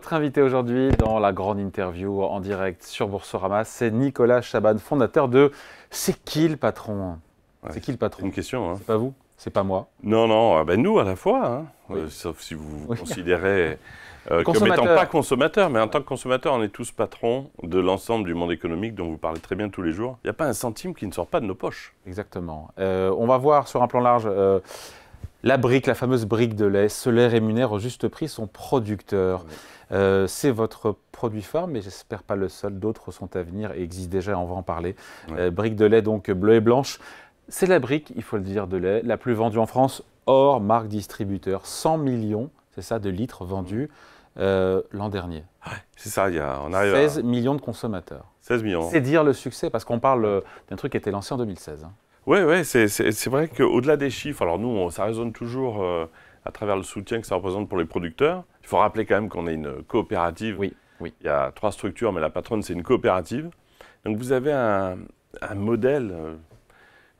Notre invité aujourd'hui dans la grande interview en direct sur Boursorama, c'est Nicolas Chaban, fondateur de C'est qui le patron C'est qui le patron Une question. Hein. C'est pas vous C'est pas moi Non, non, ah ben nous à la fois. Hein. Euh, sauf si vous vous considérez euh, comme étant pas consommateur, mais en tant que consommateur, on est tous patrons de l'ensemble du monde économique dont vous parlez très bien tous les jours. Il n'y a pas un centime qui ne sort pas de nos poches. Exactement. Euh, on va voir sur un plan large la brique, la fameuse brique de lait, ce lait rémunère au juste prix son producteur. Euh, c'est votre produit phare, mais j'espère pas le seul. D'autres sont à venir et existent déjà, on va en parler. Euh, brique de lait, donc bleu et blanche. C'est la brique, il faut le dire, de lait, la plus vendue en France, hors marque distributeur. 100 millions, c'est ça, de litres vendus euh, l'an dernier. c'est ça, y a, on arrive 16 millions de consommateurs. 16 millions. C'est dire le succès, parce qu'on parle d'un truc qui a été lancé en 2016. Oui, c'est vrai qu'au-delà des chiffres, alors nous, on, ça résonne toujours euh, à travers le soutien que ça représente pour les producteurs. Il faut rappeler quand même qu'on est une coopérative. Oui, oui. Il y a trois structures, mais la patronne, c'est une coopérative. Donc vous avez un, modèle, euh,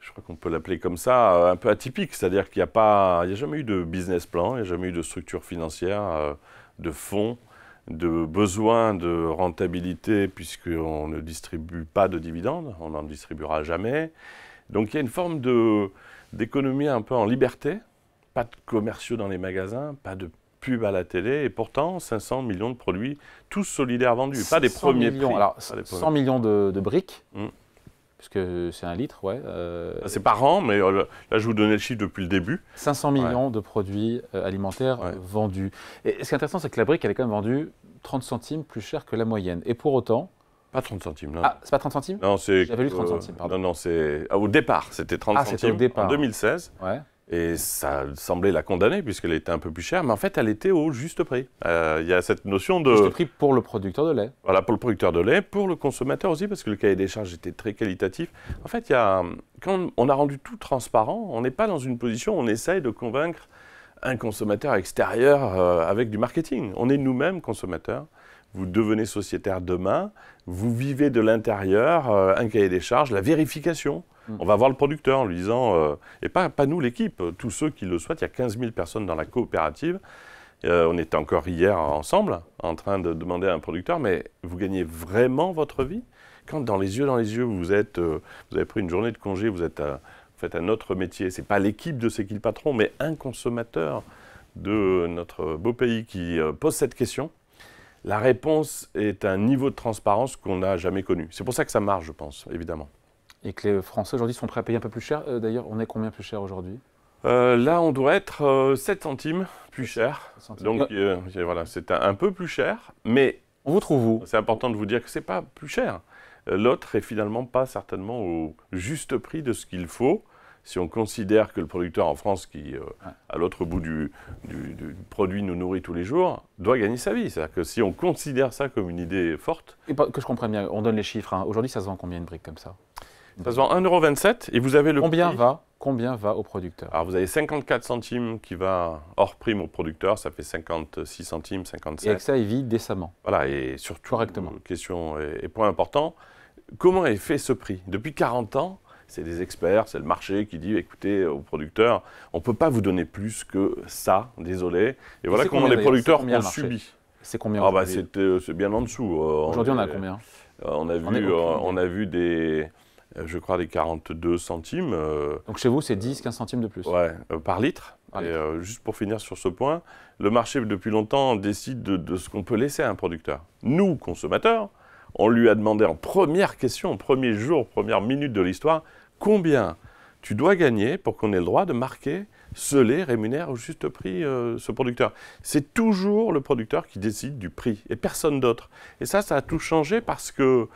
je crois qu'on peut l'appeler comme ça, euh, un peu atypique. C'est-à-dire qu'il n'y a, pas, a jamais eu de business plan, il n'y a jamais eu de structure financière, de fonds de besoin de rentabilité puisqu'on ne distribue pas de dividendes, on n'en distribuera jamais. Donc il y a une forme d'économie un peu en liberté, pas de commerciaux dans les magasins, pas de pub à la télé, et pourtant 500 millions de produits, tous solidaires vendus, pas des premiers millions, prix. Alors, 100 millions de, briques, hmm. parce c'est un litre, ouais. Euh, c'est par an, mais euh, là je vous donnais le chiffre depuis le début. 500 millions de produits euh, alimentaires vendus. Et ce qui est intéressant, c'est que la brique, elle est quand même vendue 30 centimes plus cher que la moyenne. Et pour autant, pas 30 centimes, non. Ah, c'est pas 30 centimes Non, c'est. J'avais lu 30 euh, centimes, pardon. Non, non, c'est. Ah, au départ, c'était 30 ah, centimes. départ. En 2016. Ouais. Et ça semblait la condamner puisqu'elle était un peu plus chère, mais en fait, elle était au juste prix. Euh, il y a cette notion de... Juste prix pour le producteur de lait. Voilà, pour le producteur de lait, pour le consommateur aussi, parce que le cahier des charges était très qualitatif. En fait, y a, quand on a rendu tout transparent, on n'est pas dans une position où on essaye de convaincre un consommateur extérieur euh, avec du marketing. On est nous-mêmes consommateurs vous devenez sociétaire demain, vous vivez de l'intérieur euh, un cahier des charges, la vérification. Mm. On va voir le producteur en lui disant, euh, et pas, pas nous l'équipe, tous ceux qui le souhaitent, il y a 15 000 personnes dans la coopérative. Euh, on était encore hier ensemble en train de demander à un producteur, mais vous gagnez vraiment votre vie Quand dans les yeux, dans les yeux, vous, êtes, vous avez pris une journée de congé, vous, êtes faites un autre métier, ce n'est pas l'équipe de C'est qu'il le patron, mais un consommateur de notre beau pays qui pose cette question, la réponse est un niveau de transparence qu'on n'a jamais connu. C'est pour ça que ça marche, je pense, évidemment. Et que les Français aujourd'hui sont prêts à payer un peu plus cher. Euh, d'ailleurs, on est combien plus cher aujourd'hui euh, Là, on doit être 7 euh, centimes plus ah, cher. Donc voilà, c'est un, peu plus cher, mais... vous trouve où C'est important de vous dire que ce n'est pas plus cher. L'autre est finalement pas certainement au juste prix de ce qu'il faut si on considère que le producteur en France, qui euh, à l'autre bout du, produit nous nourrit tous les jours, doit gagner sa vie. C'est-à-dire que si on considère ça comme une idée forte. Et que je comprenne bien, on donne les chiffres. Hein. Aujourd'hui, ça se vend combien une brique comme ça Ça se vend 1,27€ et vous avez le. Combien va Combien va au producteur Alors vous avez 54 centimes qui va hors prime au producteur, ça fait 56 centimes, 57. Et avec ça, il vit décemment. Voilà, et surtout, correctement. Euh, question et, et point important, comment est fait ce prix Depuis 40 ans, c'est des experts, c'est le marché qui dit écoutez euh, aux producteurs, on ne peut pas vous donner plus que ça, désolé. Et, voilà comment les producteurs ont subi. C'est combien ah bah, euh, C'est bien en dessous. Euh, aujourd'hui, on, a combien on a, vu, on, a vu des je crois, des 42 centimes. Donc chez vous, c'est 10-15 centimes de plus Ouais, par litre. juste pour finir sur ce point, le marché, depuis longtemps, décide de, ce qu'on peut laisser à un producteur. Nous, consommateurs, on lui a demandé en première question, premier jour, première minute de l'histoire, combien tu dois gagner pour qu'on ait le droit de marquer ce lait rémunère au juste prix euh, ce producteur. C'est toujours le producteur qui décide du prix et personne d'autre. Et ça, ça a tout changé parce que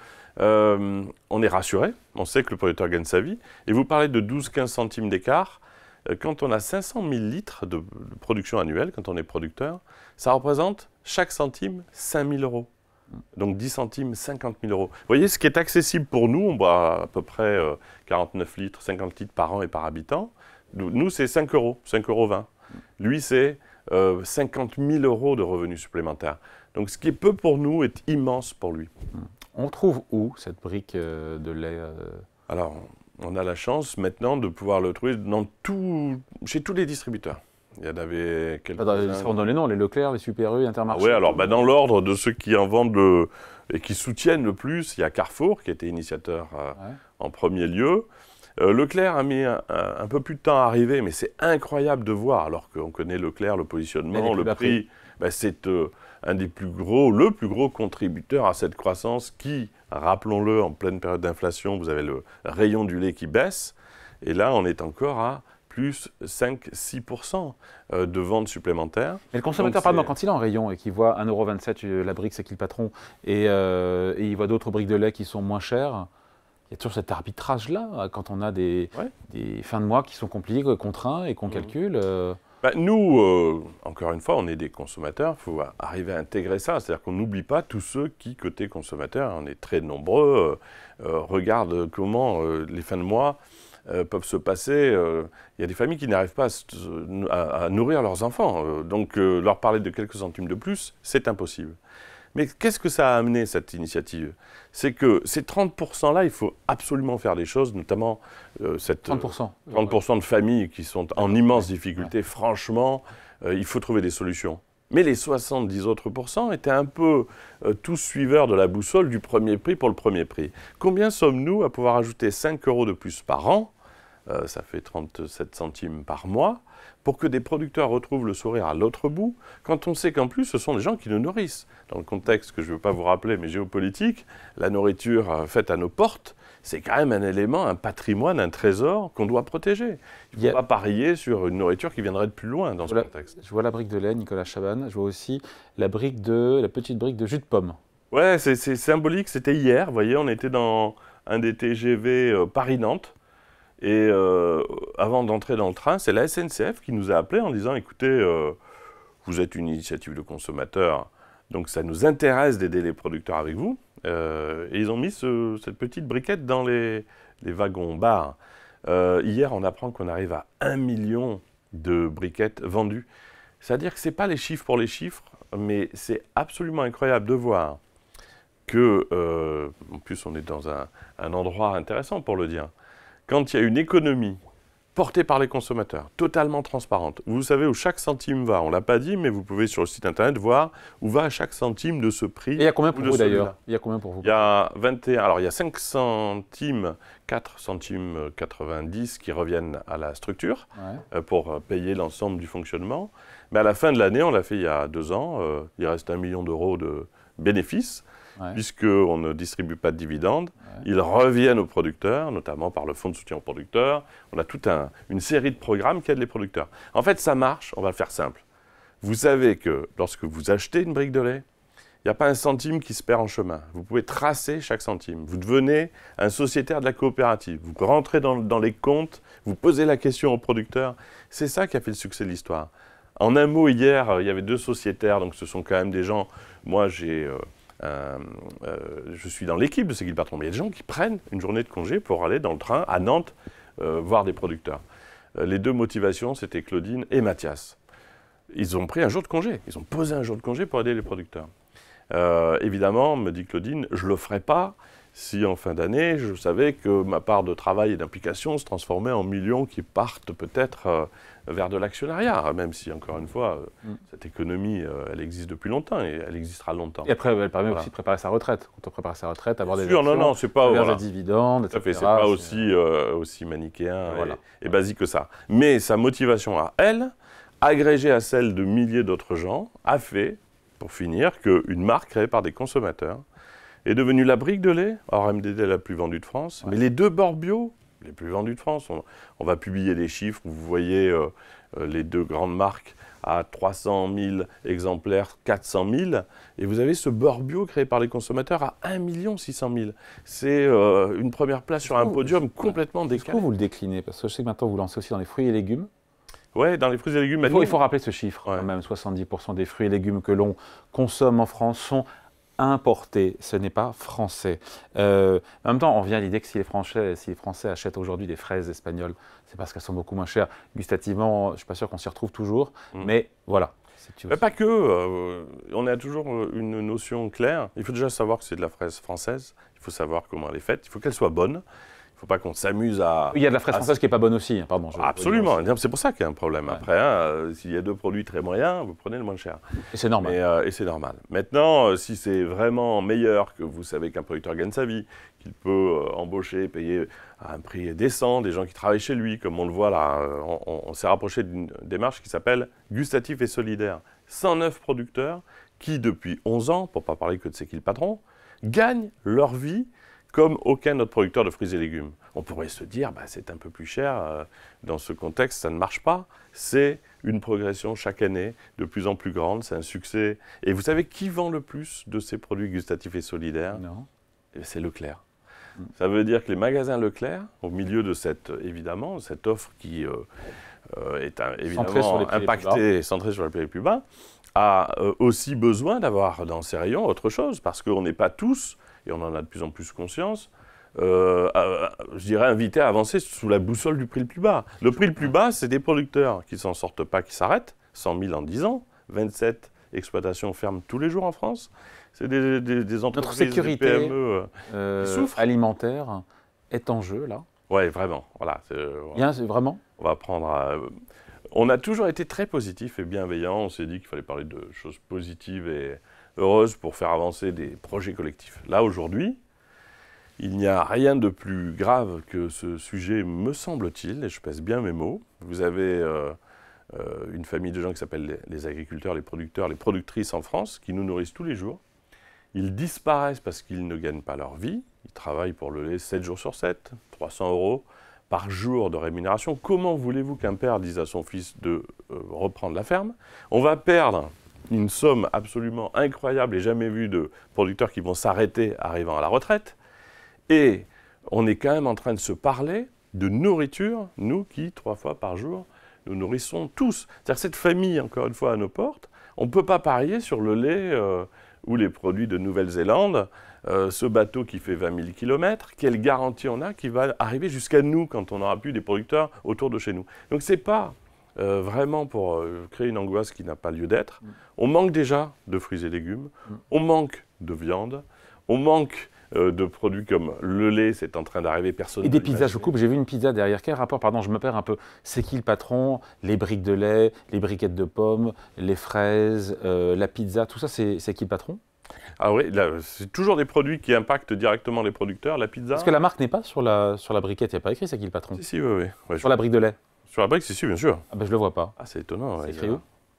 euh, on est rassuré, on sait que le producteur gagne sa vie. Et vous parlez de 12-15 centimes d'écart. Euh, quand on a 500 000 litres de, de production annuelle, quand on est producteur, ça représente chaque centime 5 000 euros. Donc 10 centimes, 50 000 euros. Vous voyez, ce qui est accessible pour nous, on boit à peu près 49 euh, litres, 50 litres par an et par habitant. Nous, c'est 5 euros, 5,20 euros. Lui, c'est 50 euh, 000 euros de revenus supplémentaires. Donc ce qui est peu pour nous est immense pour lui. Hmm. On trouve où cette brique euh, de lait Alors, on a la chance maintenant de pouvoir le trouver dans chez tous les distributeurs. Il y en avait quelques uns On donne les noms, les Leclerc, les Super U, Intermarché. Ah oui, alors bah, dans l'ordre de ceux qui en vendent le, et qui soutiennent le plus, il y a Carrefour qui était initiateur euh, en premier lieu. Euh, Leclerc a mis un, peu plus de temps à arriver, mais c'est incroyable de voir, alors qu'on connaît Leclerc, le positionnement, le prix. Bah, c'est euh, un des plus gros, le plus gros contributeur à cette croissance qui, rappelons-le, en pleine période d'inflation, vous avez le rayon du lait qui baisse. Et là, on est encore à plus 5-6% euh, de ventes supplémentaires. Mais le consommateur, pardon, quand il est en rayon et qu'il voit 1,27€ euh, la brique, c'est qui le patron, euh, et, il voit d'autres briques de lait qui sont moins chères, il y a toujours cet arbitrage-là quand on a des, des, fins de mois qui sont compliquées, contraints et qu'on mmh. calcule. Bah, nous, encore une fois, on est des consommateurs, il faut arriver à intégrer ça. C'est-à-dire qu'on n'oublie pas tous ceux qui, côté consommateur, on est très nombreux, regardent comment les fins de mois euh, peuvent se passer. Euh, il y a des familles qui n'arrivent pas à, nourrir leurs enfants. Euh, donc leur parler de quelques centimes de plus, c'est impossible. Mais qu'est-ce que ça a amené, cette initiative C'est que ces 30%-là, il faut absolument faire des choses, notamment cette, 30%, 30 de familles qui sont en immense difficulté. Franchement, il faut trouver des solutions. Mais les 70 autres étaient un peu tous suiveurs de la boussole du premier prix pour le premier prix. Combien sommes-nous à pouvoir ajouter 5 euros de plus par an euh, ça fait 37 centimes par mois, pour que des producteurs retrouvent le sourire à l'autre bout, quand on sait qu'en plus, ce sont des gens qui nous nourrissent. Dans le contexte que je ne veux pas vous rappeler, mais géopolitique, la nourriture euh, faite à nos portes, c'est quand même un élément, un patrimoine, un trésor qu'on doit protéger. Il ne faut a... pas parier sur une nourriture qui viendrait de plus loin dans ce contexte. Je vois la brique de lait, Nicolas Chaban. Je vois aussi la brique de la petite brique de jus de pomme. Ouais, c'est symbolique. C'était hier. Vous voyez, on était dans un des TGV euh, Paris-Nantes. Et euh, avant d'entrer dans le train, c'est la SNCF qui nous a appelés en disant, écoutez, euh, vous êtes une initiative de consommateurs, donc ça nous intéresse d'aider les producteurs avec vous. Euh, et ils ont mis cette petite briquette dans les, wagons bar. hier, on apprend qu'on arrive à 1 million de briquettes vendues. C'est-à-dire que ce n'est pas les chiffres pour les chiffres, mais c'est absolument incroyable de voir que, en plus on est dans un, un endroit intéressant pour le dire, quand il y a une économie portée par les consommateurs, totalement transparente, vous savez où chaque centime va. On ne l'a pas dit, mais vous pouvez sur le site internet voir où va chaque centime de ce prix. Et il y a combien pour vous d'ailleurs Il y a combien pour vous Il y a alors il y a 5 centimes, 4 centimes 90 euh, qui reviennent à la structure euh, pour euh, payer l'ensemble du fonctionnement. Mais à la fin de l'année, on l'a fait il y a deux ans, il reste un million d'euros de bénéfices. Puisque puisqu'on ne distribue pas de dividendes. Ils reviennent aux producteurs, notamment par le fonds de soutien aux producteurs. On a toute un, une série de programmes qui aident les producteurs. En fait, ça marche, on va le faire simple. Vous savez que lorsque vous achetez une brique de lait, il n'y a pas un centime qui se perd en chemin. Vous pouvez tracer chaque centime. Vous devenez un sociétaire de la coopérative. Vous rentrez dans, les comptes, vous posez la question aux producteurs. C'est ça qui a fait le succès de l'histoire. En un mot, hier, euh, il y avait deux sociétaires, donc ce sont quand même des gens. Moi, j'ai. Euh, euh, euh, je suis dans l'équipe de le Patron, mais il y a des gens qui prennent une journée de congé pour aller dans le train à Nantes euh, voir des producteurs. les deux motivations, c'était Claudine et Mathias. Ils ont pris un jour de congé, ils ont posé un jour de congé pour aider les producteurs. évidemment, me dit Claudine, je ne le ferai pas si en fin d'année, je savais que ma part de travail et d'implication se transformait en millions qui partent peut-être euh, vers de l'actionnariat, même si, encore une fois, euh, mm. cette économie, euh, elle existe depuis longtemps et elle existera longtemps. Et après, elle permet aussi de préparer sa retraite. Quand on prépare sa retraite, avoir des, sûr, non, non, pas, des dividendes, etc. C'est pas aussi, aussi manichéen et, basique que ça. Mais sa motivation à elle, agrégée à celle de milliers d'autres gens, a fait, pour finir, qu'une marque créée par des consommateurs est devenue la brique de lait, or MDD la plus vendue de France, mais les deux bords les plus vendus de France, on, va publier les chiffres, vous voyez euh, euh, les deux grandes marques à 300 000 exemplaires, 400 000, et vous avez ce bord bio créé par les consommateurs à 1 600 000. C'est euh, une première place sur un podium complètement décalé. Pourquoi vous le déclinez Parce que je sais que maintenant vous lancez aussi dans les fruits et légumes. Oui, dans les fruits et légumes. Il faut, il faut rappeler ce chiffre, quand même 70% des fruits et légumes que l'on consomme en France sont importé, ce n'est pas français. Euh, en même temps, on vient à l'idée que si les Français, achètent aujourd'hui des fraises espagnoles, c'est parce qu'elles sont beaucoup moins chères. Gustativement, je ne suis pas sûr qu'on s'y retrouve toujours, mm. mais voilà. pas que, euh, on a toujours euh, une notion claire. Il faut déjà savoir que c'est de la fraise française, il faut savoir comment elle est faite, il faut qu'elle soit bonne, faut pas qu'on s'amuse à. Il y a de la fraise française qui est pas bonne aussi, hein, pardon. Absolument, c'est pour ça qu'il y a un problème. Après, hein, euh, s'il y a deux produits très moyens, vous prenez le moins cher. Et c'est normal. Euh, et c'est normal. Maintenant, euh, si c'est vraiment meilleur que vous savez qu'un producteur gagne sa vie, qu'il peut embaucher, payer à un prix décent des gens qui travaillent chez lui, comme on le voit là, on, s'est rapproché d'une démarche qui s'appelle Gustatif et solidaire. 109 producteurs qui, depuis 11 ans, pour pas parler que de ce qui le patron, gagnent leur vie comme aucun autre producteur de fruits et légumes. On pourrait se dire, bah, c'est un peu plus cher, euh, dans ce contexte, ça ne marche pas. C'est une progression chaque année de plus en plus grande, c'est un succès. Et vous savez qui vend le plus de ces produits gustatifs et solidaires Non. Eh ben, c'est Leclerc. Mm. Ça veut dire que les magasins Leclerc, au milieu de cette, évidemment, cette offre qui euh, euh, est évidemment impactée, centrée sur le pays les plus bas, a aussi besoin d'avoir dans ses rayons autre chose, parce qu'on n'est pas tous et on en a de plus en plus conscience, euh, je dirais, invité à avancer sous la boussole du prix le plus bas. Le prix le plus bas, c'est des producteurs qui s'en sortent pas, qui s'arrêtent, 100 000 en 10 ans, 27 exploitations ferment tous les jours en France. C'est des, des, des, entreprises, Notre sécurité e, euh, euh, qui souffrent. alimentaire est en jeu là. Oui, vraiment. Voilà. Bien, vraiment. On va prendre. on a toujours été très positif et bienveillant. On s'est dit qu'il fallait parler de choses positives et heureuse pour faire avancer des projets collectifs. Là, aujourd'hui, il n'y a rien de plus grave que ce sujet, me semble-t-il, et je pèse bien mes mots. Vous avez euh, euh, une famille de gens qui s'appellent les agriculteurs, les producteurs, les productrices en France, qui nous nourrissent tous les jours. Ils disparaissent parce qu'ils ne gagnent pas leur vie. Ils travaillent pour le lait 7 jours sur 7, 300 euros par jour de rémunération. Comment voulez-vous qu'un père dise à son fils de euh, reprendre la ferme On va perdre une somme absolument incroyable et jamais vue de producteurs qui vont s'arrêter arrivant à la retraite. Et on est quand même en train de se parler de nourriture, nous qui, trois fois par jour, nous nourrissons tous. C'est-à-dire cette famille, encore une fois, à nos portes, on ne peut pas parier sur le lait euh, ou les produits de Nouvelle-Zélande, euh, ce bateau qui fait 20 000 km, quelle garantie on a qu'il va arriver jusqu'à nous quand on n'aura plus des producteurs autour de chez nous Donc ce n'est pas euh, vraiment pour euh, créer une angoisse qui n'a pas lieu d'être. Mm. On manque déjà de fruits et légumes, mm. on manque de viande, on manque euh, de produits comme le lait, c'est en train d'arriver, personne. Et des pizzas, je coupe, j'ai vu une pizza derrière. Quel rapport, pardon, je me perds un peu. C'est qui le patron Les briques de lait, les briquettes de pommes, les fraises, la pizza, tout ça, c'est qui le patron ah oui, c'est toujours des produits qui impactent directement les producteurs, la pizza. Parce que la marque n'est pas sur la, sur la briquette, il n'y a pas écrit c'est qui le patron. Si, si, oui, oui. sur la brique de lait. Sur la brique, si, bien sûr. Ah ben, je le vois pas. Ah, c'est étonnant.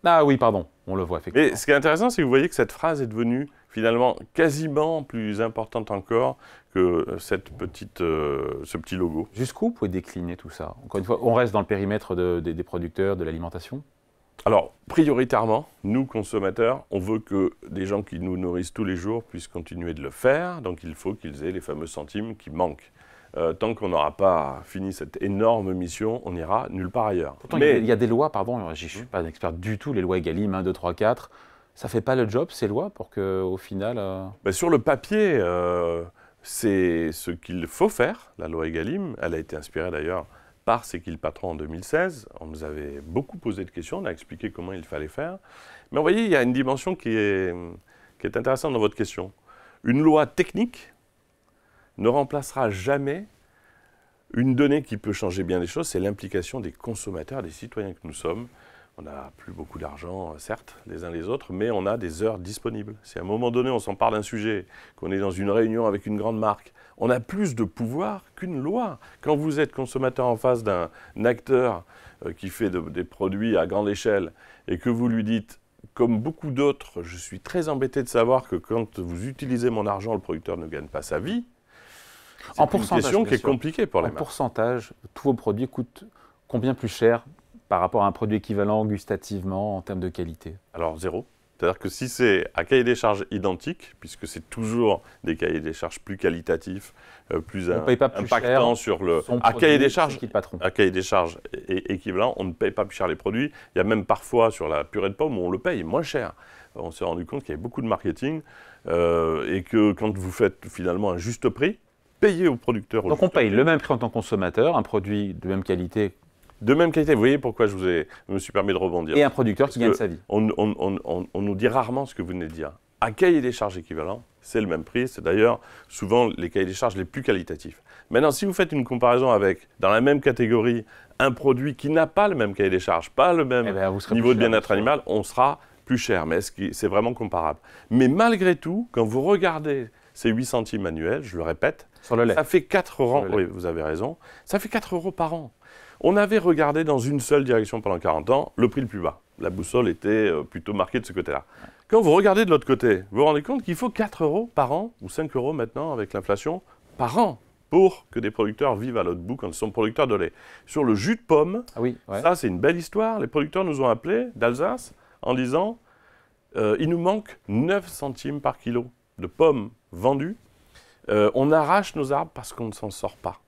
Ah oui, pardon, on le voit, effectivement. Et ce qui est intéressant, c'est que vous voyez que cette phrase est devenue finalement quasiment plus importante encore que euh, cette petite, euh, ce petit logo. Jusqu'où vous pouvez décliner tout ça Encore une fois, on reste dans le périmètre des producteurs, de l'alimentation alors, prioritairement, nous, consommateurs, on veut que des gens qui nous nourrissent tous les jours puissent continuer de le faire, donc il faut qu'ils aient les fameux centimes qui manquent. Euh, tant qu'on n'aura pas fini cette énorme mission, on n'ira nulle part ailleurs. Pourtant, Mais... il y a des lois, pardon, je ne suis hmm. pas un expert du tout, les lois Egalim 1, 2, 3, 4, ça ne fait pas le job, ces lois, pour qu'au final... Euh, bah, sur le papier, euh, c'est ce qu'il faut faire, la loi Egalim. Elle a été inspirée d'ailleurs par ce qu'il patron en 2016. On nous avait beaucoup posé de questions, on a expliqué comment il fallait faire. Mais vous voyez, il y a une dimension qui qui est intéressante dans votre question. Une loi technique ne remplacera jamais une donnée qui peut changer bien les choses, c'est l'implication des consommateurs, des citoyens que nous sommes. On n'a plus beaucoup d'argent, euh, certes, les uns les autres, mais on a des heures disponibles. Si à un moment donné on s'en parle d'un sujet, qu'on est dans une réunion avec une grande marque, on a plus de pouvoir qu'une loi. Quand vous êtes consommateur en face d'un acteur euh, qui fait des produits à grande échelle et que vous lui dites, comme beaucoup d'autres, je suis très embêté de savoir que quand vous utilisez mon argent, le producteur ne gagne pas sa vie, en pourcentage, question qui est compliquée pour les pourcentage, tous vos produits coûtent combien plus cher par rapport à un produit équivalent gustativement en termes de qualité Alors zéro. C'est-à-dire que si c'est à cahier des charges identique, puisque c'est toujours des cahiers des charges plus qualitatifs, euh, plus, on impactants sur le. À cahier, des charges, qui le à cahier des charges équivalent, on ne paye pas plus cher les produits. Il y a même parfois sur la purée de pommes où on le paye moins cher. On s'est rendu compte qu'il y avait beaucoup de marketing euh, et que quand vous faites finalement un juste prix, payer aux producteurs. Donc on paye le même prix en tant que consommateur, un produit de même qualité de même qualité. Vous voyez pourquoi je vous ai, me suis permis de rebondir. Et un producteur qui gagne sa vie. On, nous dit rarement ce que vous venez de dire. Un cahier des charges équivalent, c'est le même prix. C'est d'ailleurs souvent les cahiers des charges les plus qualitatifs. Maintenant, si vous faites une comparaison avec, dans la même catégorie, un produit qui n'a pas le même cahier des charges, pas le même eh ben, niveau de bien-être animal, on sera plus cher, mais est-ce que c'est vraiment comparable Mais malgré tout, quand vous regardez ces 8 centimes annuels, je le répète, ça fait 4 euros, oui, vous avez raison, ça fait 4 euros par an. On avait regardé dans une seule direction pendant 40 ans, le prix le plus bas. La boussole était euh, plutôt marquée de ce côté-là. Quand vous regardez de l'autre côté, vous vous rendez compte qu'il faut 4 euros par an, ou 5 euros maintenant avec l'inflation, par an pour que des producteurs vivent à l'autre bout quand ils sont producteurs de lait. Sur le jus de pomme, ah ça c'est une belle histoire. Les producteurs nous ont appelés d'Alsace en disant euh, il nous manque 9 centimes par kilo de pommes vendues. Euh, on arrache nos arbres parce qu'on ne s'en sort pas.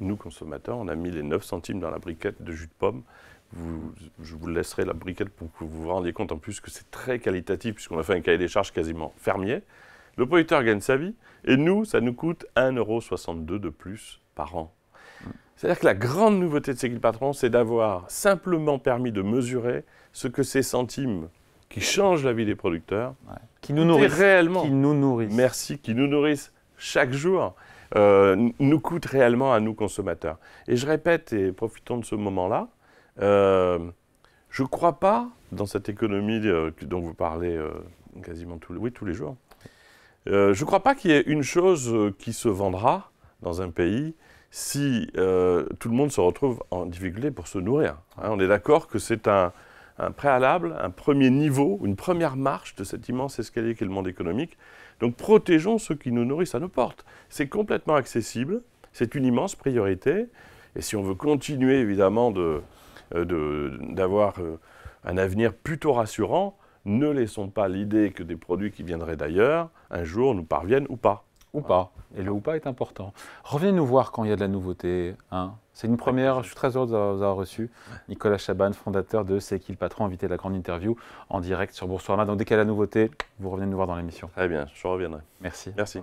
Nous, consommateurs, on a mis les 9 centimes dans la briquette de jus de pomme. je vous laisserai la briquette pour que vous vous rendiez compte en plus que c'est très qualitatif puisqu'on a fait un cahier des charges quasiment fermier. Le producteur gagne sa vie et nous, ça nous coûte 1,62€ de plus par an c'est-à-dire que la grande nouveauté de Séguil Patron, c'est d'avoir simplement permis de mesurer ce que ces centimes qui changent la vie des producteurs, qui nous nourrissent réellement. Qui nous nourrissent. Merci, qui nous nourrissent chaque jour, euh, nous coûtent réellement à nous consommateurs. Et je répète, et profitons de ce moment-là, euh, je ne crois pas dans cette économie euh, dont vous parlez quasiment tous tous les jours. je ne crois pas qu'il y ait une chose qui se vendra dans un pays si euh, tout le monde se retrouve en difficulté pour se nourrir. Hein. on est d'accord que c'est un, préalable, un premier niveau, une première marche de cet immense escalier qu'est le monde économique. Donc protégeons ceux qui nous nourrissent à nos portes. C'est complètement accessible, c'est une immense priorité. Et si on veut continuer évidemment euh, d'avoir de, euh, un avenir plutôt rassurant, ne laissons pas l'idée que des produits qui viendraient d'ailleurs, un jour, nous parviennent ou pas. Ou pas. Et le ou pas est important. Revenez nous voir quand il y a de la nouveauté. Hein. C'est une première. Je suis très heureux de vous avoir reçu. Nicolas Chaban, fondateur de C'est qui le patron, invité de la grande interview en direct sur Boursorama. Donc dès qu'il y a la nouveauté, vous revenez nous voir dans l'émission. Très bien, je reviendrai. Merci. Merci.